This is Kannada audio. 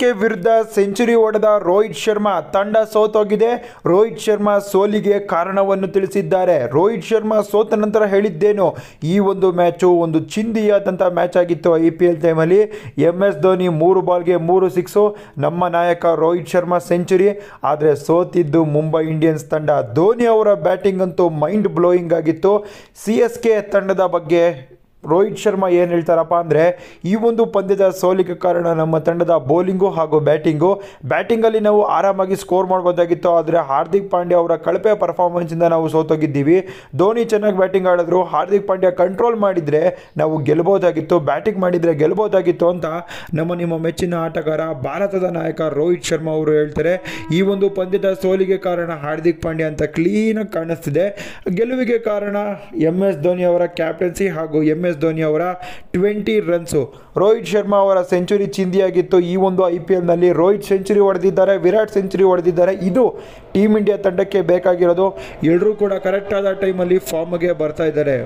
ಕೆ ವಿರುದ್ಧ ಸೆಂಚುರಿ ಹೊಡೆದ ರೋಹಿತ್ ಶರ್ಮಾ ತಂಡ ಸೋತೋಗಿದೆ ರೋಹಿತ್ ಶರ್ಮಾ ಸೋಲಿಗೆ ಕಾರಣವನ್ನು ತಿಳಿಸಿದ್ದಾರೆ ರೋಹಿತ್ ಶರ್ಮಾ ಸೋತ ನಂತರ ಹೇಳಿದ್ದೇನು ಈ ಒಂದು ಮ್ಯಾಚು ಒಂದು ಚಿಂದಿಯಾದಂಥ ಮ್ಯಾಚ್ ಆಗಿತ್ತು ಐ ಪಿ ಎಲ್ ಟೈಮಲ್ಲಿ ಎಮ್ ಎಸ್ ಧೋನಿ ಮೂರು ಬಾಲ್ಗೆ ಮೂರು ಸಿಕ್ಸು ನಮ್ಮ ನಾಯಕ ರೋಹಿತ್ ಶರ್ಮಾ ಸೆಂಚುರಿ ಆದರೆ ಸೋತಿದ್ದು ಮುಂಬೈ ಇಂಡಿಯನ್ಸ್ ತಂಡ ಧೋನಿ ಅವರ ಬ್ಯಾಟಿಂಗ್ ಅಂತೂ ಮೈಂಡ್ ಬ್ಲೋಯಿಂಗ್ ಆಗಿತ್ತು ಸಿ ಎಸ್ ಕೆ ತಂಡದ ಬಗ್ಗೆ ರೋಹಿತ್ ಶರ್ಮಾ ಏನು ಹೇಳ್ತಾರಪ್ಪ ಅಂದರೆ ಈ ಒಂದು ಪಂದ್ಯದ ಸೋಲಿಗೆ ಕಾರಣ ನಮ್ಮ ತಂಡದ ಬೌಲಿಂಗು ಹಾಗೂ ಬ್ಯಾಟಿಂಗು ಬ್ಯಾಟಿಂಗಲ್ಲಿ ನಾವು ಆರಾಮಾಗಿ ಸ್ಕೋರ್ ಮಾಡ್ಬೋದಾಗಿತ್ತು ಆದರೆ ಹಾರ್ದಿಕ್ ಪಾಂಡ್ಯ ಅವರ ಕಳಪೆ ಪರ್ಫಾರ್ಮೆನ್ಸಿಂದ ನಾವು ಸೋತೋಗಿದ್ದೀವಿ ಧೋನಿ ಚೆನ್ನಾಗಿ ಬ್ಯಾಟಿಂಗ್ ಆಡಿದ್ರು ಹಾರ್ದಿಕ್ ಪಾಂಡ್ಯ ಕಂಟ್ರೋಲ್ ಮಾಡಿದರೆ ನಾವು ಗೆಲ್ಬೋದಾಗಿತ್ತು ಬ್ಯಾಟಿಂಗ್ ಮಾಡಿದರೆ ಗೆಲ್ಬೋದಾಗಿತ್ತು ಅಂತ ನಮ್ಮ ನಿಮ್ಮ ಮೆಚ್ಚಿನ ಆಟಗಾರ ಭಾರತದ ನಾಯಕ ರೋಹಿತ್ ಶರ್ಮಾ ಅವರು ಹೇಳ್ತಾರೆ ಈ ಒಂದು ಪಂದ್ಯದ ಸೋಲಿಗೆ ಕಾರಣ ಹಾರ್ದಿಕ್ ಪಾಂಡ್ಯ ಅಂತ ಕ್ಲೀನಾಗಿ ಕಾಣಿಸ್ತಿದೆ ಗೆಲುವಿಗೆ ಕಾರಣ ಎಮ್ ಎಸ್ ಧೋನಿ ಅವರ ಕ್ಯಾಪ್ಟನ್ಸಿ ಹಾಗೂ ಎಮ್ ಎಸ್ ಎಸ್ ಧೋನಿ ಅವರ ಟ್ವೆಂಟಿ ರನ್ಸು ರೋಹಿತ್ ಶರ್ಮಾ ಅವರ ಸೆಂಚುರಿ ಚಿಂದಿಯಾಗಿತ್ತು ಈ ಒಂದು ಐ ಪಿ ಎಲ್ನಲ್ಲಿ ರೋಹಿತ್ ಸೆಂಚುರಿ ಹೊಡೆದಿದ್ದಾರೆ ವಿರಾಟ್ ಸೆಂಚುರಿ ಹೊಡೆದಿದ್ದಾರೆ ಇದು ಟೀಮ್ ಇಂಡಿಯಾ ತಂಡಕ್ಕೆ ಬೇಕಾಗಿರೋದು ಎಲ್ಲರೂ ಕೂಡ ಕರೆಕ್ಟಾದ ಟೈಮಲ್ಲಿ ಫಾರ್ಮ್ಗೆ ಬರ್ತಾ ಇದ್ದಾರೆ